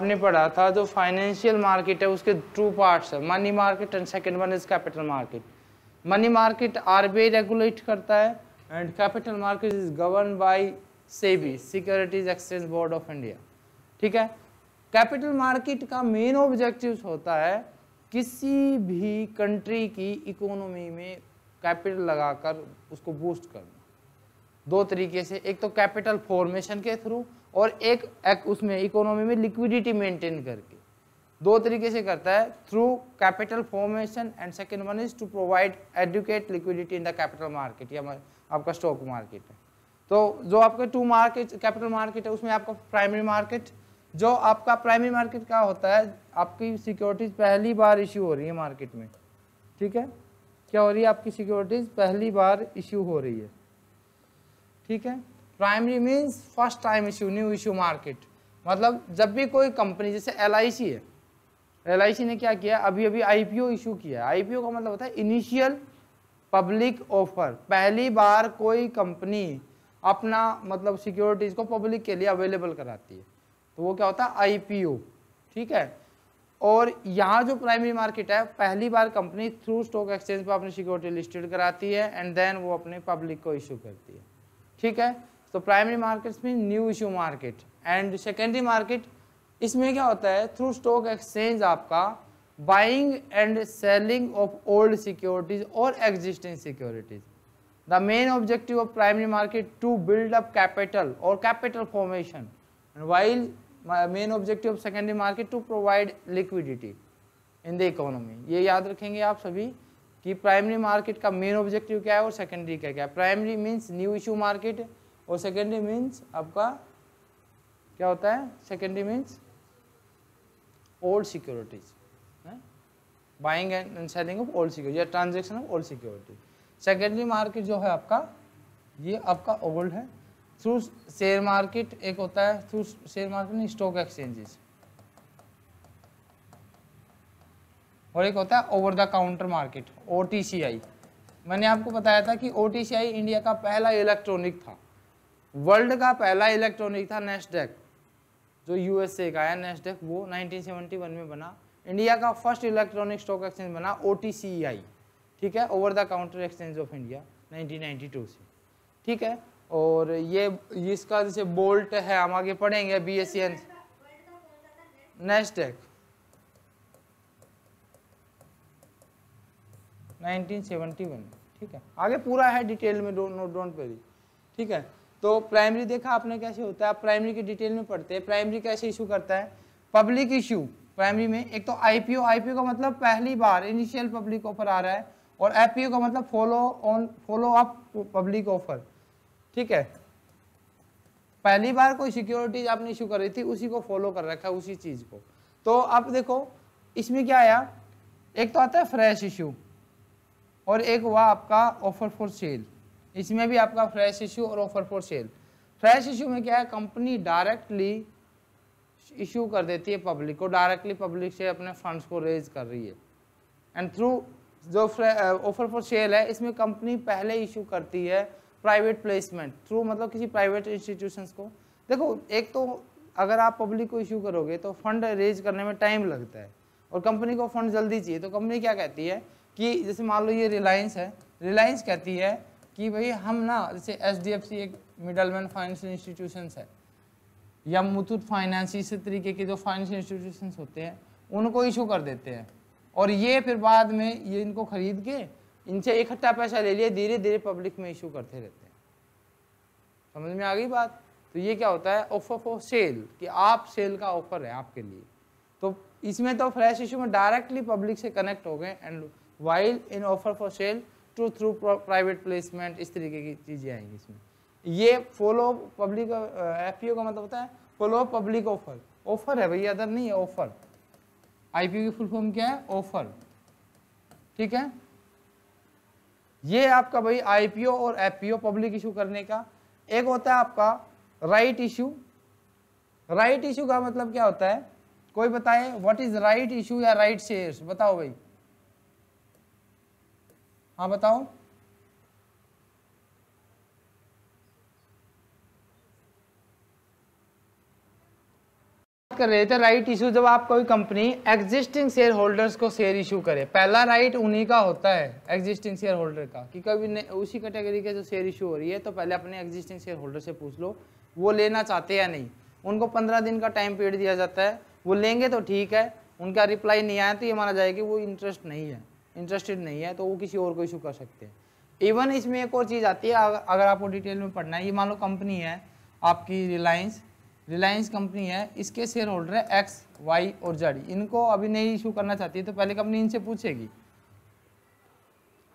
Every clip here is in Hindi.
आपने पढ़ा था जो फाइनेंशियल मार्केट है उसके टू पार्ट्स है money market and second one is capital market money market RBI regulate करता है and capital market is govern by SEBI securities exchange board of India ठीक है कैपिटल मार्केट का मेन ऑब्जेक्टिव होता है किसी भी कंट्री की इकोनॉमी में कैपिटल लगाकर उसको बूस्ट करना दो तरीके से एक तो कैपिटल फॉर्मेशन के थ्रू और एक, एक उसमें इकोनॉमी में लिक्विडिटी मेंटेन करके दो तरीके से करता है through capital formation and second one is to provide educate liquidity in the capital market या आपका स्टॉक मार्केट है तो जो आपका टू मार्केट कैपिटल मार्केट है उसमें आपका प्राइमरी मार्केट जो आपका प्राइमरी मार्केट क्या होता है आपकी सिक्योरिटीज पहली बार इश्यू हो रही है मार्केट में ठीक है क्या हो रही है आपकी सिक्योरिटीज पहली बार इश्यू हो रही है ठीक है primary means first time issue new issue market मतलब जब भी कोई कंपनी जैसे एल है एल ने क्या किया अभी अभी आई इशू किया आई का मतलब होता है इनिशियल पब्लिक ऑफर पहली बार कोई कंपनी अपना मतलब सिक्योरिटीज़ को पब्लिक के लिए अवेलेबल कराती है तो वो क्या होता है आई ठीक है और यहाँ जो प्राइमरी मार्केट है पहली बार कंपनी थ्रू स्टॉक एक्सचेंज पर अपनी सिक्योरिटी लिस्टेड कराती है एंड देन वो अपने पब्लिक को इशू करती है ठीक है तो प्राइमरी मार्केट में new issue market and secondary market इसमें क्या होता है थ्रू स्टॉक एक्सचेंज आपका buying and selling of old securities और existing securities the main objective of primary market to build up capital और capital formation while main objective of secondary market to provide liquidity in the economy ये याद रखेंगे आप सभी कि प्राइमरी मार्केट का मेन ऑब्जेक्टिव क्या है और सेकेंडरी क्या क्या है primary means new issue market और सेकेंडरी मीन्स आपका क्या होता है secondary means old securities buying and selling of old security या transaction of old security secondary market जो है आपका ये आपका ओल्ड है थ्रू शेयर मार्केट एक होता है through share market stock exchanges और एक होता है ओवर द काउंटर मार्केट ओ मैंने आपको बताया था कि ओ इंडिया का पहला इलेक्ट्रॉनिक था वर्ल्ड का पहला इलेक्ट्रॉनिक था नेस्टेक जो यूएसए का है नेस्डेक वो 1971 में बना इंडिया का फर्स्ट इलेक्ट्रॉनिक स्टॉक एक्सचेंज बना ओ ठीक है over the counter exchange of India 1992 से ठीक है और ये इसका जैसे बोल्ट है हम आगे पढ़ेंगे बी एस सी एन नेस्टेक 1971 ठीक है आगे पूरा है डिटेल में नोट डोंट वेरी ठीक है तो प्राइमरी देखा आपने कैसे होता है आप प्राइमरी की डिटेल में पढ़ते हैं प्राइमरी कैसे इशू करता है पब्लिक इशू प्राइमरी में एक तो आईपीओ आईपीओ का मतलब पहली बार इनिशियल पब्लिक ऑफर आ रहा है और एफपीओ का मतलब follow on follow up public offer ठीक है पहली बार कोई सिक्योरिटीज आपने इशू करी थी उसी को फॉलो कर रखा है उसी चीज को तो अब देखो इसमें क्या आया एक तो आता है फ्रेश इशू और एक हुआ आपका ऑफर फॉर सेल इसमें भी आपका फ्रेश इशू और offer for sale fresh issue में क्या है कंपनी डायरेक्टली इशू कर देती है पब्लिक को डायरेक्टली पब्लिक से अपने फंड्स को रेज कर रही है एंड थ्रू जो ऑफर फॉर सेल है इसमें कंपनी पहले इशू करती है प्राइवेट प्लेसमेंट थ्रू मतलब किसी प्राइवेट इंस्टीट्यूशंस को देखो एक तो अगर आप पब्लिक को इशू करोगे तो फंड रेज करने में टाइम लगता है और कंपनी को फंड जल्दी चाहिए तो कंपनी क्या कहती है कि जैसे मान लो ये रिलायंस है रिलायंस कहती है कि भाई हम ना जैसे एच एक मिडल मैन फाइनेंशियल इंस्टीट्यूशन है या मुथूट फाइनेंस इस तरीके के जो फाइनेंशियल इंस्टीट्यूशन होते हैं उनको इशू कर देते हैं और ये फिर बाद में ये इनको खरीद के इनसे इकट्ठा पैसा ले लिया धीरे धीरे पब्लिक में इशू करते रहते हैं समझ में आ गई बात तो ये क्या होता है ऑफर फॉर सेल कि आप सेल का ऑफर है आपके लिए तो इसमें तो फ्रेश इशू में डायरेक्टली पब्लिक से कनेक्ट हो गए and while in offer for sale to through private placement इस तरीके की चीज़ें आएंगी इसमें ये फॉलो पब्लिक एफ का मतलब होता है फॉलो पब्लिक ऑफर ऑफर है भैया अदर नहीं है ऑफर आईपीओ की फुल फॉर्म क्या है ऑफर ठीक है ये आपका भाई आईपीओ और एफपीओ पब्लिक इशू करने का एक होता है आपका राइट इशू राइट इशू का मतलब क्या होता है कोई बताए व्हाट इज राइट इशू या राइट शेयर्स बताओ भाई हाँ बताओ कर रहे थे राइट इशू जब आप कोई कंपनी एग्जिस्टिंग शेयर होल्डर्स को शेयर इशू करे पहला राइट उन्हीं का होता है एग्जिस्टिंग शेयर होल्डर का कि कभी उसी कैटेगरी के जो शेयर इशू हो रही है तो पहले अपने एग्जिस्टिंग शेयर होल्डर से पूछ लो वो लेना चाहते या नहीं उनको पंद्रह दिन का टाइम पीरियड दिया जाता है वो लेंगे तो ठीक है उनका रिप्लाई नहीं आया तो ये माना जाएगा वो इंटरेस्ट नहीं है इंटरेस्टेड नहीं है तो वो किसी और को इशू कर सकते हैं इवन इसमें एक और चीज़ आती है अगर आपको डिटेल में पढ़ना है ये मान लो कंपनी है आपकी रिलायंस रिलायंस कंपनी है इसके शेयर होल्डर है एक्स वाई और जेड इनको अभी नहीं इशू करना चाहती तो पहले कंपनी इनसे पूछेगी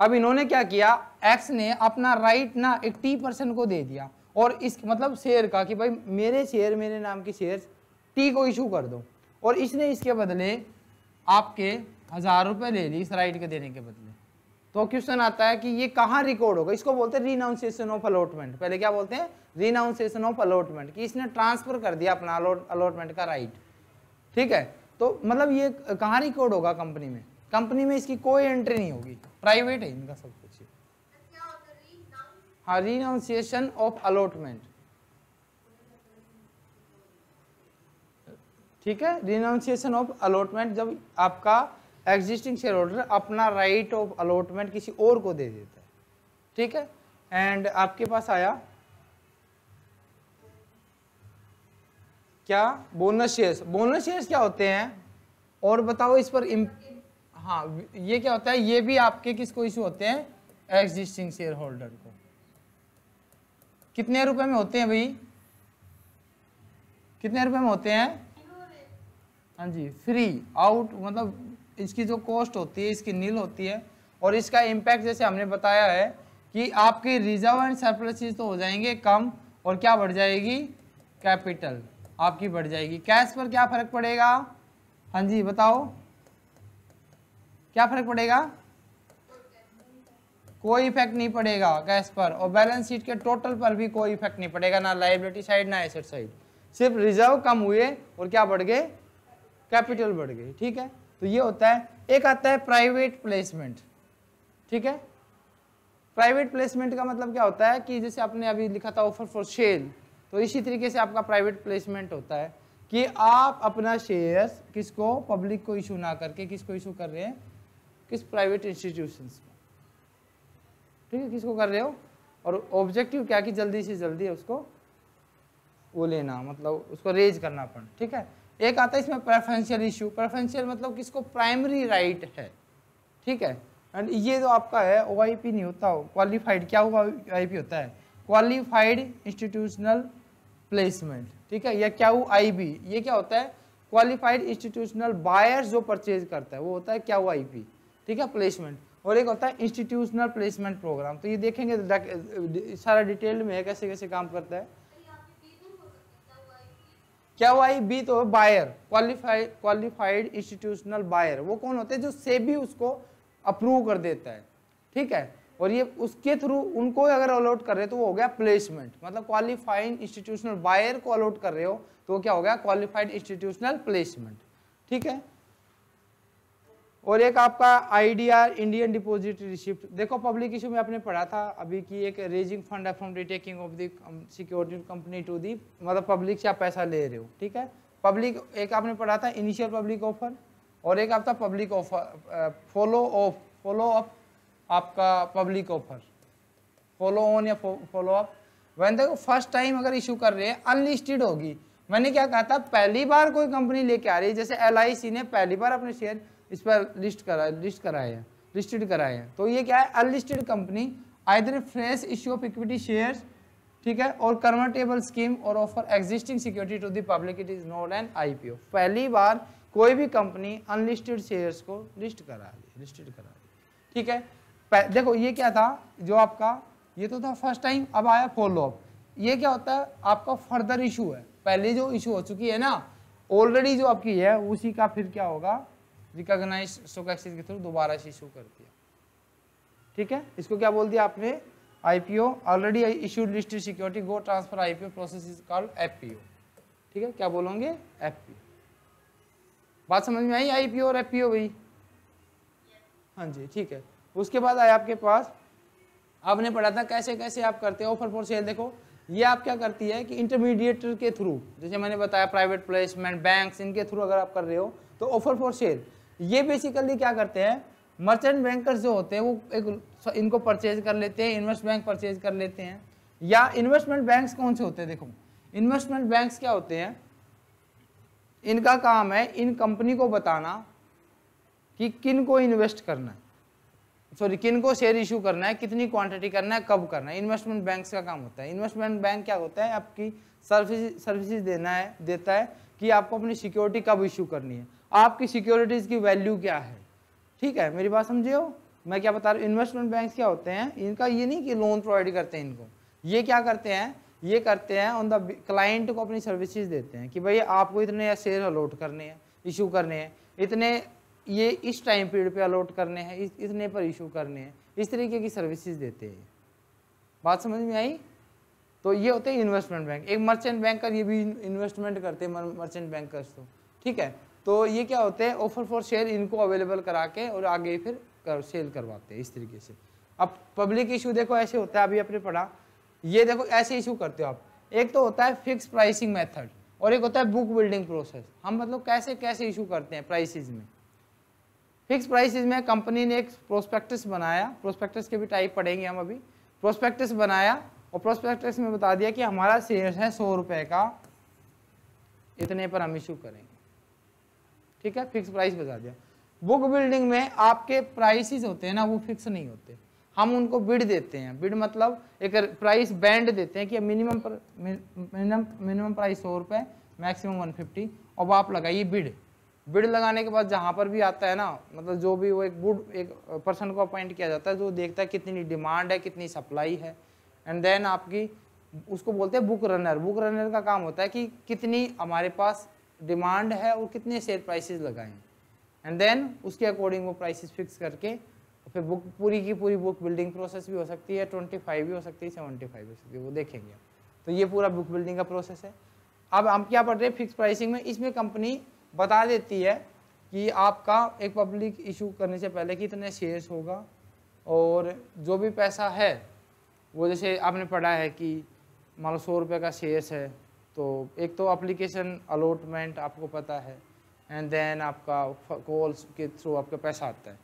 अब इन्होंने क्या किया एक्स ने अपना राइट ना एट्टी परसेंट को दे दिया और इस मतलब शेयर का कि भाई मेरे शेयर मेरे नाम की शेयर टी को इशू कर दो और इसने इसके बदले आपके हज़ार रुपये ले ली इस राइट के देने के बदले तो क्वेश्चन आता है कि ये कहाँ रिकॉर्ड होगा इसको बोलते हैं रिनाउंसिएशन ऑफ अलॉटमेंट पहले क्या बोलते हैं रिनाउंसिएशन ऑफ अलॉटमेंट कि इसने ट्रांसफर कर दिया अपना अलॉटमेंट का राइट ठीक है तो मतलब ये कहाँ रिकॉर्ड होगा कंपनी में कंपनी में इसकी कोई एंट्री नहीं होगी प्राइवेट है इनका सब कुछ हाँ रिनाउंसिएशन ऑफ अलॉटमेंट ठीक है रिनाउंसिएशन ऑफ अलॉटमेंट जब आपका एग्जिस्टिंग शेयर होल्डर अपना राइट ऑफ अलॉटमेंट किसी और को दे देता है ठीक है एंड आपके पास आया क्या बोनस शेयर्स बोनस शेयर्स क्या होते हैं और बताओ इस पर इम... हाँ ये क्या होता है ये भी आपके किसको इशू होते हैं एग्जिस्टिंग शेयर होल्डर को कितने रुपए में होते हैं भाई कितने रुपए में होते हैं हाँ जी फ्री आउट मतलब इसकी जो कॉस्ट होती है इसकी नील होती है और इसका इम्पैक्ट जैसे हमने बताया है कि आपके रिजर्व एंड सरप्लसेस तो हो जाएंगे कम और क्या बढ़ जाएगी कैपिटल आपकी बढ़ जाएगी कैश पर क्या फर्क पड़ेगा हाँ जी बताओ क्या फर्क पड़ेगा कोई इफेक्ट नहीं पड़ेगा कैश पर और बैलेंस शीट के टोटल पर भी कोई इफेक्ट नहीं पड़ेगा ना लाइबिलिटी साइड ना एसेट साइड सिर्फ रिजर्व कम हुए और क्या बढ़ गए कैपिटल बढ़ गई ठीक है तो ये होता है एक आता है प्राइवेट प्लेसमेंट ठीक है प्राइवेट प्लेसमेंट का मतलब क्या होता है कि जैसे आपने अभी लिखा था ऑफर फॉर शेयर तो इसी तरीके से आपका प्राइवेट प्लेसमेंट होता है कि आप अपना शेयर किसको पब्लिक को इशू ना करके किसको इशू कर रहे हैं किस प्राइवेट इंस्टीट्यूशन में ठीक है किसको कर रहे हो और ऑब्जेक्टिव क्या कि जल्दी से जल्दी उसको वो लेना मतलब उसको रेज करना अपन ठीक है एक आता है इसमें प्रेफरेंशियल इशू प्रेफरेंशियल मतलब किसको प्राइमरी राइट right है ठीक है एंड ये जो आपका है ओ नहीं होता हो क्वालिफाइड क्या हुआ ओ होता है क्वालिफाइड इंस्टीट्यूशनल प्लेसमेंट ठीक है या क्या हुआ आई ये क्या होता है क्वालिफाइड इंस्टीट्यूशनल बायर्स जो परचेज करता है वो होता है क्या हुआ आई ठीक है प्लेसमेंट और एक होता है इंस्टीट्यूशनल प्लेसमेंट प्रोग्राम तो ये देखेंगे सारा डिटेल में है कैसे कैसे काम करता है क्या हुआ बी तो buyer qualified qualified institutional buyer वो कौन होते हैं जो सेबी उसको अप्रूव कर देता है ठीक है और ये उसके थ्रू उनको अगर अलॉट तो मतलब कर रहे हो तो वो हो गया प्लेसमेंट मतलब क्वालिफाइड इंस्टीट्यूशनल बायर को अलॉट कर रहे हो तो क्या हो गया क्वालिफाइड इंस्टीट्यूशनल प्लेसमेंट ठीक है और एक आपका आईडीआर इंडियन डिपोजिट रिसिप्ट देखो पब्लिक इशू में आपने पढ़ा था अभी की एक raising fund from retaking of the security company to the मतलब पब्लिक से आप पैसा ले रहे हो ठीक है पब्लिक एक आपने पढ़ा था इनिशियल पब्लिक ऑफर और एक आपका public offer follow of follow up आपका पब्लिक ऑफर फॉलो ऑन या फॉलो अप वैन देखो फर्स्ट टाइम अगर इशू कर रहे हैं अनलिस्टेड होगी मैंने क्या कहा था पहली बार कोई कंपनी लेके आ रही है जैसे एल ने पहली बार अपने शेयर इस पर लिस्ट करा लिस्ट कराए हैं लिस्टेड कराए हैं तो ये क्या है unlisted company either fresh issue of equity shares ठीक है और कन्वर्टेबल स्कीम और offer existing security to the public it is known an IPO पहली बार कोई भी कंपनी अनलिस्टेड शेयर्स को लिस्ट करा रही लिस्टेड करा रही ठीक है देखो ये क्या था जो आपका ये तो था फर्स्ट टाइम अब आया फॉलोअप ये क्या होता है आपका फर्दर इशू है पहले जो इशू हो चुकी है ना ऑलरेडी जो आपकी है उसी का फिर क्या होगा रिकॉग्नाइज स्टॉक एक्सचेंज के थ्रू दोबारा से इशू कर दिया ठीक है इसको क्या बोल दिया आपने IPO already issued listed security go transfer IPO process is called FPO ठीक है क्या बोलोगे एफपीओ बात समझ में आई आईपीओ और एफपीओ भाई हाँ जी ठीक है उसके बाद आया आपके पास आपने पढ़ा था कैसे कैसे आप करते हैं ऑफर फॉर सेल देखो ये आप क्या करती है कि इंटरमीडिएट के थ्रू जैसे मैंने बताया प्राइवेट प्लेसमेंट बैंक्स इनके थ्रू अगर आप कर रहे हो तो ऑफर फॉर सेल ये बेसिकली क्या करते हैं मर्चेंट बैंकर जो होते हैं वो एक इनको परचेज कर लेते हैं इन्वेस्ट बैंक परचेज कर लेते हैं या इन्वेस्टमेंट बैंक्स कौन से होते हैं देखो इन्वेस्टमेंट बैंक्स क्या होते हैं इनका काम है इन कंपनी को बताना कि किन को इन्वेस्ट करना है सॉरी किन को शेयर इशू करना है कितनी क्वांटिटी करना है कब करना है इन्वेस्टमेंट बैंक्स का काम होता है इन्वेस्टमेंट बैंक क्या होता है आपकी सर्विस सर्विसेज देना है देता है कि आपको अपनी सिक्योरिटी कब इशू करनी है आपकी सिक्योरिटीज़ की वैल्यू क्या है ठीक है मेरी बात समझे हो मैं क्या बता रहा हूँ इन्वेस्टमेंट बैंक क्या होते हैं इनका ये नहीं कि लोन प्रोवाइड करते हैं इनको ये क्या करते हैं ये करते हैं ऑन द क्लाइंट को अपनी सर्विसेज देते हैं कि भाई आपको इतने शेयर अलॉट करने हैं इशू करने हैं इतने ये इस टाइम पीरियड पे अलॉट करने हैं इस, इतने पर इशू करने हैं इस तरीके की सर्विसेज देते हैं बात समझ में आई तो ये होते हैं इन्वेस्टमेंट बैंक एक मर्चेंट बैंकर ये भी इन्वेस्टमेंट करते हैं मर्चेंट बैंकर्स तो ठीक है तो ये क्या होते हैं ऑफर फॉर शेयर इनको अवेलेबल करा के और आगे फिर कर, सेल करवाते हैं इस तरीके से अब पब्लिक इशू देखो ऐसे होता है अभी आपने पढ़ा ये देखो ऐसे इशू करते हो आप एक तो होता है फिक्स प्राइसिंग मेथड और एक होता है बुक बिल्डिंग प्रोसेस हम मतलब कैसे कैसे इशू करते हैं प्राइसेस में फिक्स प्राइसेस में कंपनी ने एक प्रोस्पेक्टस बनाया प्रोस्पेक्टस के भी टाइप पढ़ेंगे हम अभी प्रोस्पेक्टस बनाया और प्रोस्पेक्टस में बता दिया कि हमारा शेयर है सौ रुपये का इतने पर हम इशू करेंगे ठीक है फिक्स प्राइस बता दिया बुक बिल्डिंग में आपके प्राइसिस होते हैं ना वो फिक्स नहीं होते हम उनको बिड देते हैं बिड मतलब एक प्राइस बैंड देते हैं कि मिनिमम मिनिमम मिनिमम प्राइस सौ रुपये मैक्सिमम वन फिफ्टी अब आप लगाइए बिड बिड लगाने के बाद जहाँ पर भी आता है ना मतलब जो भी वो एक बुड एक पर्सन को अपॉइंट किया जाता है जो देखता है कितनी डिमांड है कितनी सप्लाई है एंड देन आपकी उसको बोलते हैं बुक रनर बुक रनर का काम होता है कि कितनी हमारे पास डिमांड है और कितने शेयर प्राइसेस लगाएं एंड देन उसके अकॉर्डिंग वो प्राइसेस फिक्स करके और फिर बुक पूरी की पूरी बुक बिल्डिंग प्रोसेस भी हो सकती है ट्वेंटी फाइव भी हो सकती है सेवेंटी फाइव भी हो सकती है वो देखेंगे तो ये पूरा बुक बिल्डिंग का प्रोसेस है अब हम क्या पढ़ रहे हैं फिक्स प्राइसिंग में इसमें कंपनी बता देती है कि आपका एक पब्लिक इशू करने से पहले कितने शेयर्स होगा और जो भी पैसा है वो जैसे आपने पढ़ा है कि मान लो सौ रुपये का शेयर्स है तो एक तो अप्लीकेशन अलॉटमेंट आपको पता है एंड देन आपका कॉल्स के थ्रू आपका पैसा आता है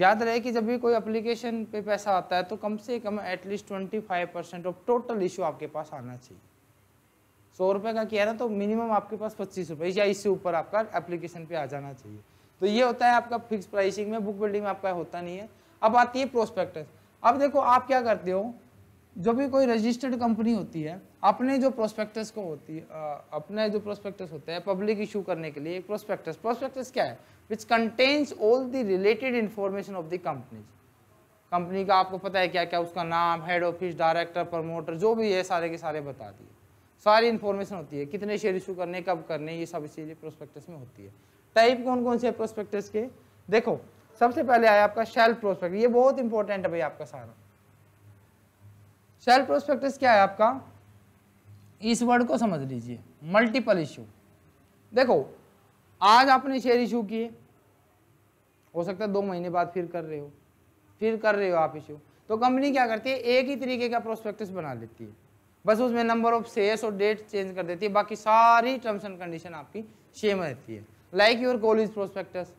याद रहे कि जब भी कोई अप्लीकेशन पे पैसा आता है तो कम से कम at least twenty five percent of total issue आपके पास आना चाहिए सौ रुपये का किया ना तो मिनिमम आपके पास पच्चीस रुपये या इससे ऊपर आपका एप्लीकेशन पे आ जाना चाहिए तो ये होता है आपका फिक्स प्राइसिंग में बुक बिल्डिंग में आपका होता नहीं है अब आती है प्रोस्पेक्टस अब देखो आप क्या करते हो जो भी कोई रजिस्टर्ड कंपनी होती है अपने जो प्रोस्पेक्टस को होती है अपने जो प्रोस्पेक्टस होता है पब्लिक इशू करने के लिए एक प्रोस्पेक्टस प्रोस्पेक्टस क्या है which contains all the related information of the companies company का आपको पता है क्या क्या उसका नाम हेड ऑफिस डायरेक्टर प्रमोटर जो भी है सारे के सारे बता दिए सारी इन्फॉर्मेशन होती है कितने शेयर इशू करने कब करने ये सब चीज़ें प्रोस्पेक्टस में होती है टाइप कौन कौन से प्रोस्पेक्टस के देखो सबसे पहले आया आपका शेल्फ प्रोस्पेक्ट ये बहुत इंपॉर्टेंट है भाई आपका सारा शेल प्रोस्पेक्टस क्या है आपका इस वर्ड को समझ लीजिए मल्टीपल इशू देखो आज आपने शेयर इशू किए हो सकता है दो महीने बाद फिर कर रहे हो फिर कर रहे हो आप इशू तो कंपनी क्या करती है एक ही तरीके का प्रोस्पेक्टस बना लेती है बस उसमें नंबर ऑफ शेयर्स और डेट चेंज कर देती है बाकी सारी टर्म्स एंड कंडीशन आपकी सेम रहती है लाइक योर कॉलेज प्रोस्पेक्टस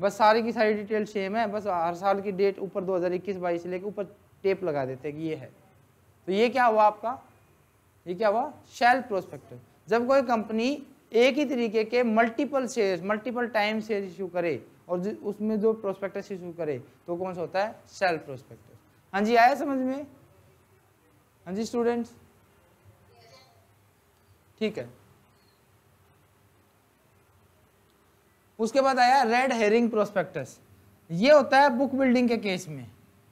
बस सारी की सारी डिटेल सेम है बस हर साल की डेट ऊपर 2021 हज़ार इक्कीस से लेकर ऊपर टेप लगा देते हैं कि ये है तो ये क्या हुआ आपका ये क्या हुआ शेल प्रोस्पेक्टस जब कोई कंपनी एक ही तरीके के multiple share multiple time share issue करे और उसमें जो प्रोस्पेक्टस इशू करे तो कौन सा होता है सेल प्रोस्पेक्टस हाँ जी आया समझ में हाँ जी स्टूडेंट्स ठीक है उसके बाद आया रेड हेरिंग प्रोस्पेक्टस ये होता है बुक बिल्डिंग के केस में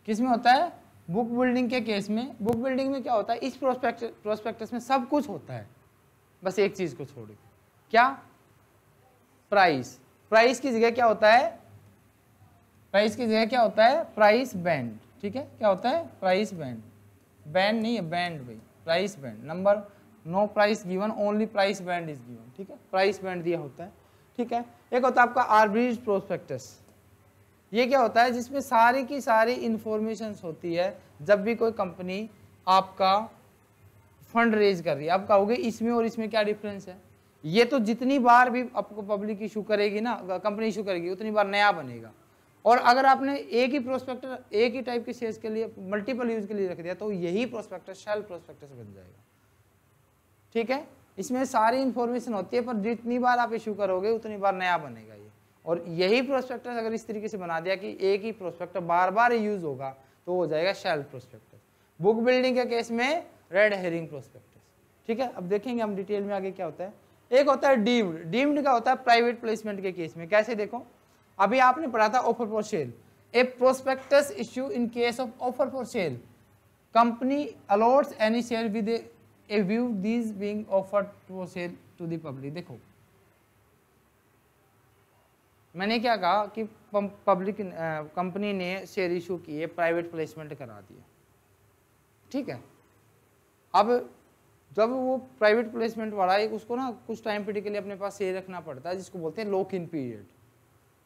किस में होता है बुक बिल्डिंग के केस में बुक बिल्डिंग में क्या होता है इस प्रोस्पेक्ट प्रोस्पेक्टस में सब कुछ होता है बस एक चीज़ को छोड़ क्या प्राइस प्राइस की जगह क्या होता है प्राइस की जगह क्या होता है प्राइस बैंड ठीक है क्या होता है प्राइस बैंड बैंड नहीं है बैंड भाई price band number no price given only price band is given ठीक है प्राइस बैंड दिया होता है ठीक है एक होता है आपका आरब्रिज प्रोस्पेक्टस ये क्या होता है जिसमें सारी की सारी इंफॉर्मेशन होती है जब भी कोई कंपनी आपका फंड रेज कर रही है आप कहोगे इसमें और इसमें क्या डिफरेंस है ये तो जितनी बार भी आपको पब्लिक इशू करेगी ना कंपनी इशू करेगी उतनी बार नया बनेगा और अगर आपने एक ही प्रोस्पेक्टर एक ही टाइप के शेयर्स के लिए मल्टीपल यूज के लिए रख दिया तो यही प्रोस्पेक्टर शेल प्रोस्पेक्टर बन जाएगा ठीक है इसमें सारी इंफॉर्मेशन होती है पर जितनी बार आप इशू करोगे उतनी बार नया बनेगा ये और यही प्रोस्पेक्टस अगर इस तरीके से बना दिया कि एक ही प्रोस्पेक्ट बार बार यूज होगा तो हो जाएगा शेल्फ प्रोस्पेक्टस बुक बिल्डिंग के केस में रेड हेरिंग प्रोस्पेक्टस ठीक है अब देखेंगे हम डिटेल में आगे क्या होता है एक होता है डीम्ड डीम्ड का होता है प्राइवेट प्लेसमेंट के केस में कैसे देखो अभी आपने पढ़ा था offer for sale a prospectus issue in case of offer for sale company allots any share with a view these being offer for sale to public देखो मैंने क्या कहा कि पब्लिक कंपनी ने शेयर इशू किए प्राइवेट प्लेसमेंट करा दिए ठीक है अब जब वो प्राइवेट प्लेसमेंट वाला एक उसको ना कुछ टाइम पीरियड के लिए अपने पास शेयर रखना पड़ता है जिसको बोलते हैं लॉक इन पीरियड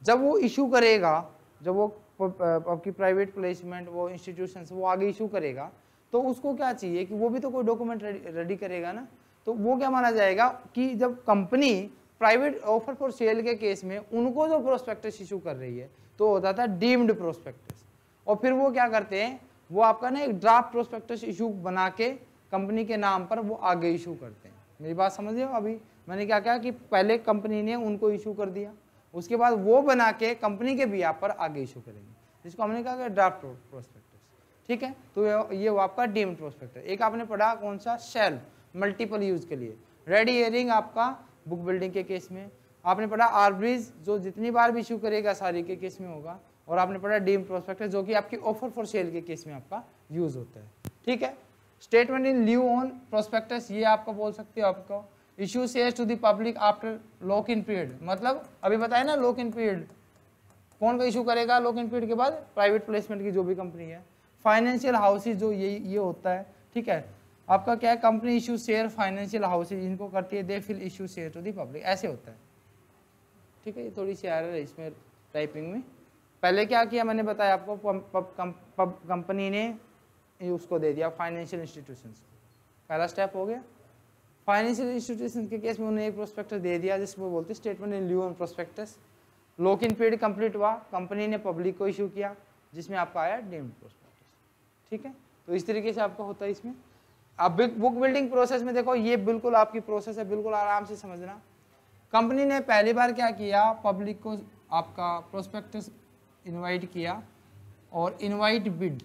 जब वो इशू करेगा जब वो आपकी प्राइवेट प्लेसमेंट वो इंस्टीट्यूशन वो आगे इशू करेगा तो उसको क्या चाहिए कि वो भी तो कोई डॉक्यूमेंट रेडी करेगा ना तो वो क्या माना जाएगा कि जब company private offer for sale के केस में उनको जो प्रोस्पेक्टस इशू कर रही है तो होता था डीम्ड प्रोस्पेक्टस और फिर वो क्या करते हैं वो आपका ना एक ड्राफ्ट प्रोस्पेक्टस इशू बना के कंपनी के नाम पर वो आगे इशू करते हैं मेरी बात समझ रहे हो अभी मैंने क्या कहा कि पहले कंपनी ने उनको इशू कर दिया उसके बाद वो बना के कंपनी के बिया पर आगे इशू करेंगे जिसको हमने कहा ड्राफ्ट प्रोस्पेक्टस ठीक है तो ये वो आपका डीम्ड प्रोस्पेक्टस एक आपने पढ़ा कौन सा शेल मल्टीपल यूज के लिए रेड एयरिंग आपका बुक बिल्डिंग के केस में आपने पढ़ा आरब्रिज जो जितनी बार भी इशू करेगा सारी के केस में होगा और आपने पढ़ा डीम प्रोस्पेक्ट जो कि आपकी ऑफर फॉर सेल के केस में आपका यूज होता है ठीक है statement in lieu on prospectus ये आपका बोल सकते हो आपको issue sales to the public after lock in period मतलब अभी बताए ना लॉक इन पीरियड कौन का इशू करेगा लॉक इन पीरियड के बाद प्राइवेट प्लेसमेंट की जो भी कंपनी है फाइनेंशियल हाउसेज जो ये ये होता है ठीक है आपका क्या है company issue share financial houses इनको करती है they fill issue share to the public ऐसे होता है ठीक है ये थोड़ी सी आर है इसमें टाइपिंग में पहले क्या किया मैंने बताया आपको कंपनी ने उसको दे दिया फाइनेंशियल इंस्टीट्यूशन को पहला स्टेप हो गया फाइनेंशियल इंस्टीट्यूशन के केस में उन्हें एक प्रोस्पेक्टस दे दिया जिसमें बोलते statement in lieu prospectus lock in period complete हुआ कंपनी ने पब्लिक को इशू किया जिसमें आपका आया डीम्ड प्रोस्पेक्टस ठीक है तो इस तरीके से आपका होता है इसमें अब बुक बिल्डिंग प्रोसेस में देखो ये बिल्कुल आपकी प्रोसेस है बिल्कुल आराम से समझना कंपनी ने पहली बार क्या किया पब्लिक को आपका प्रोस्पेक्टस इनवाइट किया और इनवाइट बिड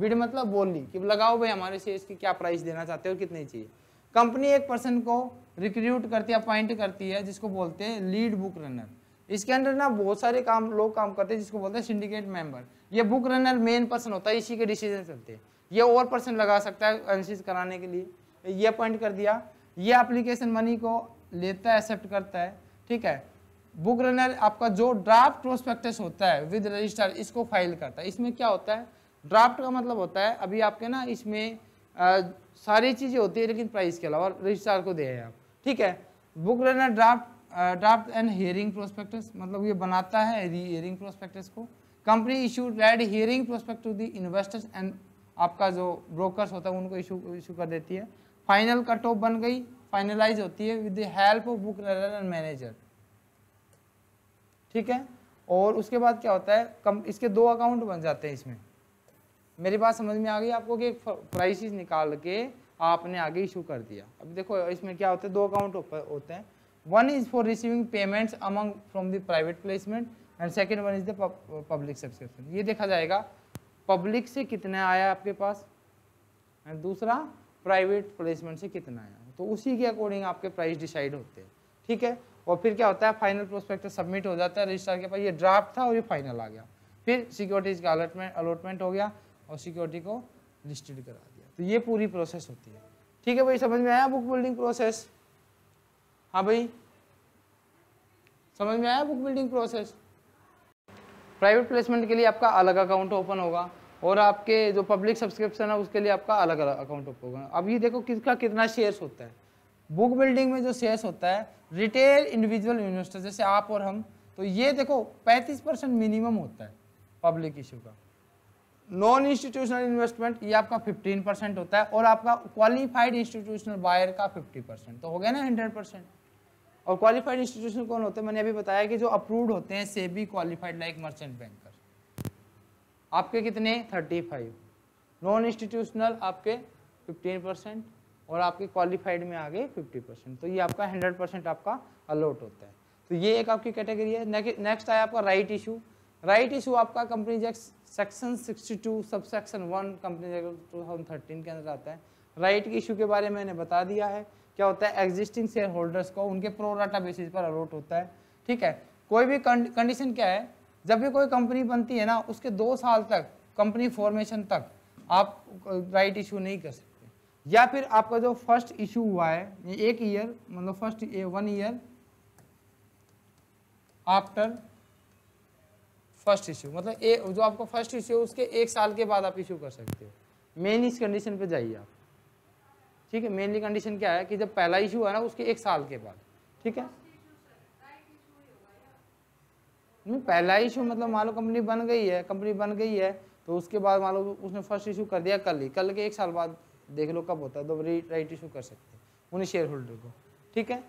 बिड मतलब ली कि लगाओ भाई हमारे से इसकी क्या प्राइस देना चाहते हो कितनी चाहिए कंपनी एक पर्सन को रिक्रूट करती है अपॉइंट करती है जिसको बोलते हैं लीड बुक रनर इसके अंदर ना बहुत सारे काम लोग काम करते हैं जिसको बोलते हैं सिंडिकेट मेंबर ये बुक रनर मेन पर्सन होता है इसी के डिसीजन चलते हैं ये ओवर परसेंट लगा सकता है एनसीज कराने के लिए ये अपॉइंट कर दिया ये एप्लीकेशन मनी को लेता है एक्सेप्ट करता है ठीक है बुक रनर आपका जो ड्राफ्ट प्रोस्पेक्टस होता है विद रजिस्टर इसको फाइल करता है इसमें क्या होता है ड्राफ्ट का मतलब होता है अभी आपके ना इसमें आ, सारी चीज़ें होती है लेकिन प्राइस के अलावा रजिस्ट्रार को दे है आप ठीक है book runner draft draft and herring prospectus मतलब ये बनाता है हियरिंग प्रोस्पेक्टस को company issue red herring prospect to the investors and आपका जो ब्रोकर्स होता है उनको इशू इशू कर देती है फाइनल कट ऑफ बन गई फाइनलाइज होती है with the help of book runner manager ठीक है और उसके बाद क्या होता है कम इसके दो अकाउंट बन जाते हैं इसमें मेरी बात समझ में आ गई आपको कि प्राइसिस निकाल के आपने आगे इशू कर दिया अब देखो इसमें क्या होता है दो अकाउंट होते हैं one is for receiving payments among from the private placement and second one is the public subscription ये देखा जाएगा पब्लिक से कितना आया आपके पास एंड दूसरा प्राइवेट प्लेसमेंट से कितना आया तो उसी के अकॉर्डिंग आपके प्राइस डिसाइड होते हैं ठीक है और फिर क्या होता है फाइनल प्रोस्पेक्ट सबमिट हो जाता है रजिस्ट्रार के पास ये ड्राफ्ट था और ये फाइनल आ गया फिर सिक्योरिटीज का अलॉटमेंट अलॉटमेंट हो गया और सिक्योरिटी को लिस्टेड करा दिया तो ये पूरी प्रोसेस होती है ठीक है भाई समझ में आया बुक बिल्डिंग प्रोसेस हाँ भाई समझ में आया book building process private placement के लिए आपका अलग अकाउंट ओपन होगा और आपके जो पब्लिक सब्सक्रिप्शन है उसके लिए आपका अलग अलग अकाउंट होगा अभी देखो किसका कितना शेयर्स होता है बुक बिल्डिंग में जो शेयर्स होता है रिटेल इंडिविजुअल इन्वेस्टर जैसे आप और हम तो ये देखो 35 परसेंट मिनिमम होता है पब्लिक इशू का नॉन इंस्टीट्यूशनल इन्वेस्टमेंट ये आपका 15 परसेंट होता है और आपका क्वालिफाइड इंस्टीट्यूशनल बायर का 50 परसेंट तो हो गया ना 100 परसेंट और क्वालिफाइड इंस्टीट्यूशन कौन होते हैं मैंने अभी बताया कि जो अप्रूव्ड होते हैं भी क्वालिफाइड लाइक मर्चेंट बैंक आपके कितने थर्टी फाइव नॉन इंस्टीट्यूशनल आपके फिफ्टीन परसेंट और आपके क्वालिफाइड में आ गए फिफ्टी परसेंट तो ये आपका हंड्रेड परसेंट आपका अलोट होता है तो ये एक आपकी कैटेगरी है नेक्स्ट आया आपका राइट इशू राइट इशू आपका कंपनी जैक्स section two sub section one company two thousand thirteen के अंदर आता है राइट के इशू के बारे में मैंने बता दिया है क्या होता है एग्जिस्टिंग शेयर होल्डर्स को उनके प्रोराटा बेसिस पर अलॉट होता है ठीक है कोई भी कंडीशन क्या है जब भी कोई कंपनी बनती है ना उसके दो साल तक कंपनी फॉर्मेशन तक आप राइट इशू नहीं कर सकते या फिर आपका जो फर्स्ट इशू हुआ है एक ईयर मतलब first one year after first issue मतलब ए जो आपका फर्स्ट इशू है उसके एक साल के बाद आप इशू कर सकते हो मेन इस कंडीशन पे जाइए आप ठीक है मेनली कंडीशन क्या है कि जब पहला इशू है ना उसके एक साल के बाद ठीक है क्यों पहला इशू मतलब मान लो कंपनी बन गई है कंपनी बन गई है तो उसके बाद मान लो उसने फर्स्ट इशू कर दिया कल ही कल के एक साल बाद देख लो कब होता है तो राइट इशू कर सकते हैं उन्हें शेयर होल्डर को ठीक है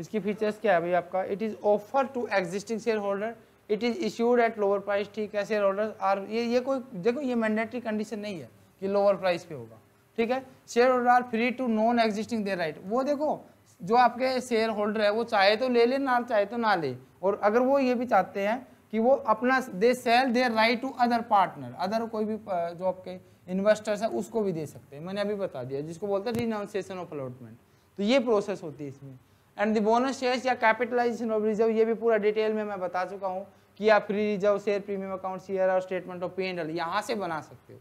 इसकी फीचर्स क्या है भाई आपका it is offer to existing share holder it is issued at lower price ठीक है शेयर होल्डर आर ये ये कोई देखो ये मैंडेटरी कंडीशन नहीं है कि लोअर प्राइस पे होगा ठीक है share holder are free to non existing their right वो देखो जो आपके शेयर होल्डर है वो चाहे तो ले ले ना चाहे तो ना ले और अगर वो ये भी चाहते हैं कि वो अपना they sell their right to other partner other कोई भी जो आपके इन्वेस्टर्स है उसको भी दे सकते हैं मैंने अभी बता दिया जिसको बोलते हैं रिनाउंसिएशन ऑफ अलॉटमेंट तो ये प्रोसेस होती है इसमें एंड द बोनस शेयर्स या कैपिटलाइजेशन ऑफ रिजर्व ये भी पूरा डिटेल में मैं बता चुका हूँ कि आप free reserve share premium account share और स्टेटमेंट ऑफ एल यहाँ से बना सकते हो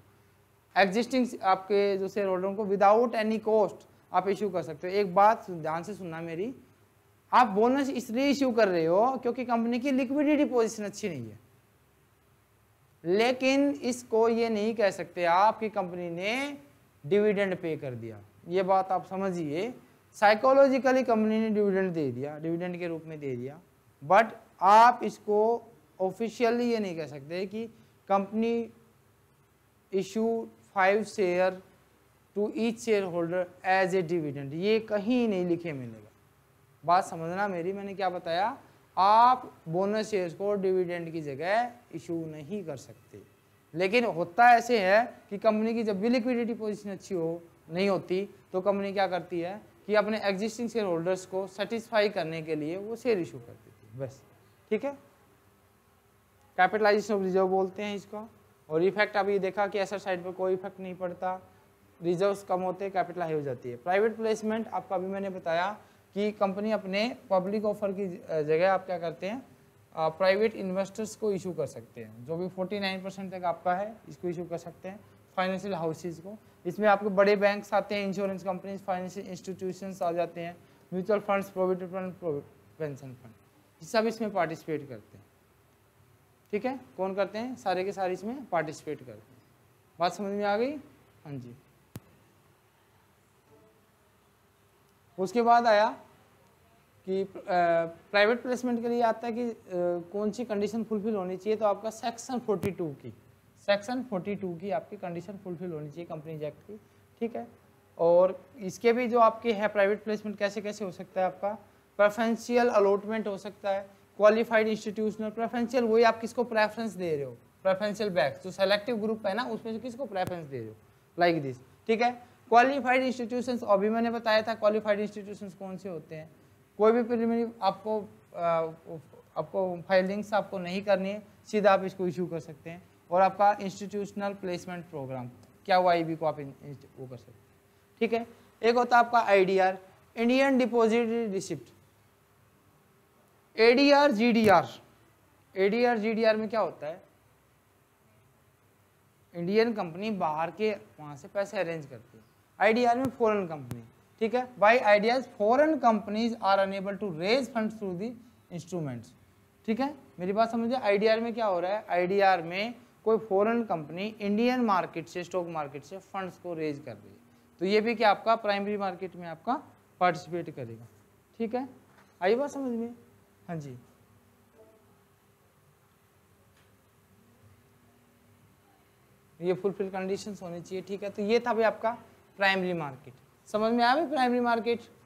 एग्जिस्टिंग आपके जो शेयर होल्डर को विदाउट एनी कॉस्ट आप इशू कर सकते हो एक बात ध्यान से सुनना मेरी आप बोनस इसलिए इशू कर रहे हो क्योंकि कंपनी की लिक्विडिटी पोजिशन अच्छी नहीं है लेकिन इसको ये नहीं कह सकते आप कि कंपनी ने डिविडेंड पे कर दिया ये बात आप समझिए साइकोलॉजिकली कंपनी ने डिविडेंड दे दिया डिविडेंड के रूप में दे दिया बट आप इसको ऑफिशियली ये नहीं कह सकते कि company issue five share to each shareholder as a dividend ये कहीं नहीं लिखे मिलेगा बात समझना मेरी मैंने क्या बताया आप बोनस शेयर्स को डिविडेंड की जगह इशू नहीं कर सकते लेकिन होता ऐसे है कि कंपनी की जब भी लिक्विडिटी पोजिशन अच्छी हो नहीं होती तो कंपनी क्या करती है कि अपने एग्जिस्टिंग शेयर होल्डर्स को सेटिस्फाई करने के लिए वो शेयर इशू कर देती है बस ठीक है कैपिटलाइजेशन ऑफ रिजर्व बोलते हैं इसको और इफेक्ट अभी देखा कि एसर साइड पर कोई इफेक्ट नहीं पड़ता रिजर्व्स कम होते हैं कैपिटल हाई हो जाती है प्राइवेट प्लेसमेंट आपका अभी मैंने बताया कि कंपनी अपने पब्लिक ऑफर की जगह आप क्या करते हैं प्राइवेट इन्वेस्टर्स को इशू कर सकते हैं जो भी 49 परसेंट तक आपका है इसको इशू कर सकते हैं फाइनेंशियल हाउसेज को इसमें आपके बड़े बैंक्स आते हैं इंश्योरेंस कंपनीज फाइनेंशियल इंस्टीट्यूशन आ जाते हैं mutual funds provident fund pension fund सब इसमें पार्टिसिपेट करते हैं ठीक है कौन करते हैं सारे के सारे इसमें पार्टिसिपेट करते हैं बात समझ में आ गई हाँ जी उसके बाद आया कि प्राइवेट प्लेसमेंट के लिए आता है कि कौन सी कंडीशन फुलफिल होनी चाहिए तो आपका सेक्शन 42 की सेक्शन 42 की आपकी कंडीशन फुलफिल होनी चाहिए कंपनी एक्ट की ठीक है और इसके भी जो आपके है प्राइवेट प्लेसमेंट कैसे कैसे हो सकता है आपका प्रेफरेंशियल अलॉटमेंट हो सकता है क्वालिफाइड इंस्टीट्यूशनल प्रेफरेंशियल वही आप किसको प्रेफरेंस दे रहे हो प्रेफरेंशियल बैग जो सेलेक्टिव ग्रुप है ना उसमें से किसको प्रेफरेंस दे रहे हो लाइक दिस ठीक है क्वालिफाइड इंस्टीट्यूशन अभी मैंने बताया था क्वालिफाइड इंस्टीट्यूशन कौन से होते हैं कोई भी प्रिलिमिनरी आपको आपको फाइलिंग्स आपको नहीं करनी है सीधा आप इसको इशू कर सकते हैं और आपका इंस्टीट्यूशनल प्लेसमेंट प्रोग्राम क्या हुआ आई को आप वो कर सकते हैं ठीक है एक होता है आपका I Indian deposit receipt or G D R में क्या होता है इंडियन कंपनी बाहर के वहाँ से पैसे अरेंज करती है आईडीआर में फॉरन कंपनी ठीक है why ideas foreign companies are enable to raise fund through the instruments ठीक है मेरी बात समझिए आईडीआर में क्या हो रहा है आईडीआर में कोई फॉरेन कंपनी इंडियन मार्केट से स्टॉक मार्केट से फंड्स को रेज कर रही है तो ये भी क्या आपका प्राइमरी मार्केट में आपका पार्टिसिपेट करेगा ठीक है आई बात समझ में हाँ जी ये फुलफिल कंडीशंस होनी चाहिए ठीक है तो ये था भाई आपका प्राइमरी मार्केट समझ में आया प्राइमरी मार्केट